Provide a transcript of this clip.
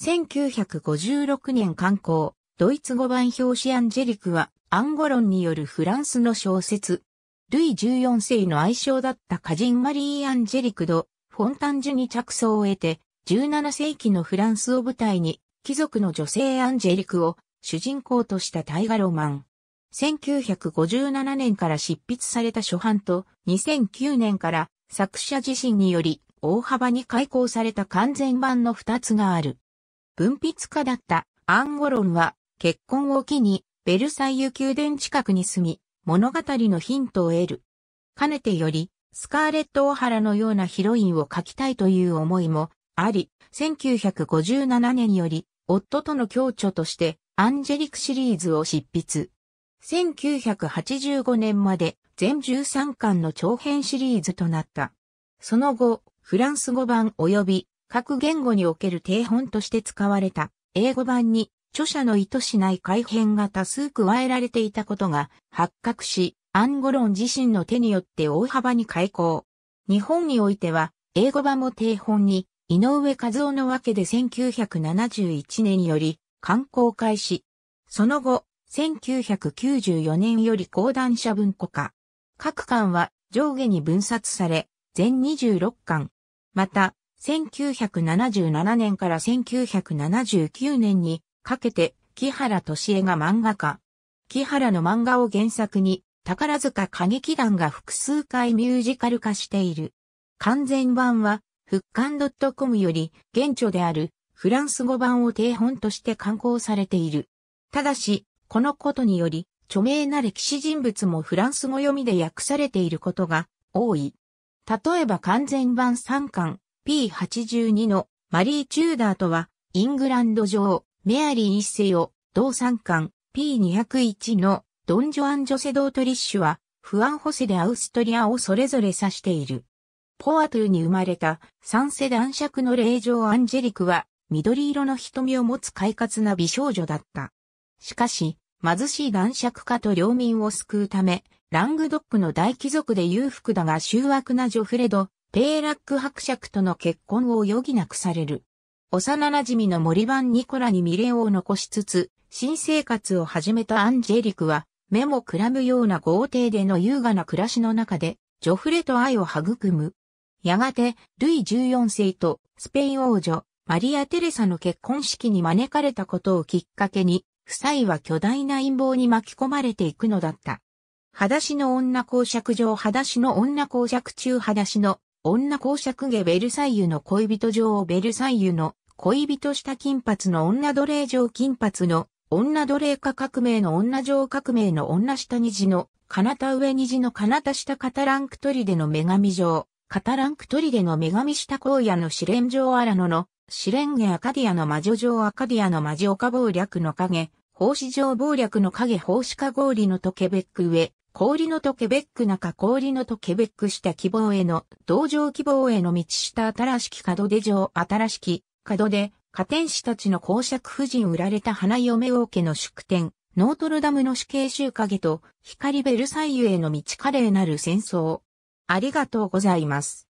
1956年刊行、ドイツ語版表紙アンジェリクは、アンゴロンによるフランスの小説。ルイ14世の愛称だった歌人マリー・アンジェリク・ド・フォンタンジュに着想を得て、17世紀のフランスを舞台に、貴族の女性アンジェリクを主人公とした大河ロマン。1957年から執筆された初版と2009年から作者自身により大幅に開講された完全版の2つがある。文筆家だったアンゴロンは結婚を機にベルサイユ宮殿近くに住み、物語のヒントを得る。かねてより、スカーレット・オハラのようなヒロインを描きたいという思いもあり、1957年より、夫との共著として、アンジェリックシリーズを執筆。1985年まで全13巻の長編シリーズとなった。その後、フランス語版及び各言語における定本として使われた英語版に著者の意図しない改変が多数加えられていたことが発覚し、アンゴロン自身の手によって大幅に開講。日本においては、英語版も定本に、井上和夫のわけで1971年より、刊行開始。その後、1994年より講談社文庫化。各巻は上下に分冊され、全26巻。また、1977年から1979年にかけて木原敏恵が漫画家。木原の漫画を原作に宝塚歌劇団が複数回ミュージカル化している。完全版は、復刊 .com より、現著であるフランス語版を定本として刊行されている。ただし、このことにより、著名な歴史人物もフランス語読みで訳されていることが多い。例えば完全版3巻、P82 のマリー・チューダーとは、イングランド女王、メアリー一世を、同参観、P201 のドン・ジョアン・ジョセ・ドートリッシュは、フアン・ホセでアウストリアをそれぞれ指している。ポアトゥに生まれた三世男爵の霊嬢アンジェリクは、緑色の瞳を持つ快活な美少女だった。しかし、貧しい男爵家と領民を救うため、ラングドックの大貴族で裕福だが醜悪なジョフレド、ペーラック伯爵との結婚を余儀なくされる。幼馴染の森番ニコラに未練を残しつつ、新生活を始めたアンジェリクは、目もくらむような豪邸での優雅な暮らしの中で、ジョフレと愛を育む。やがて、ルイ14世とスペイン王女、マリア・テレサの結婚式に招かれたことをきっかけに、夫妻は巨大な陰謀に巻き込まれていくのだった。裸足の女公爵上裸足の女公爵中裸足の女公爵下ベルサイユの恋人女王ベルサイユの恋人下金髪の女奴隷上金髪の女奴隷化革命の女上革命の女下虹の彼方上虹の彼方下カタランクトリデの女神上カタランクトリデの女神下荒野の試練上アラノの試練下アカディアの魔女上アカディアの魔女化謀略の影奉仕上謀略の影奉仕化合理のトケベック上氷のとケベック中氷のとケベックした希望への、同情希望への道下新しき門出城新しき門出、家天使たちの公爵夫人売られた花嫁王家の祝典、ノートルダムの死刑囚影と、光ベルサイユへの道華麗なる戦争。ありがとうございます。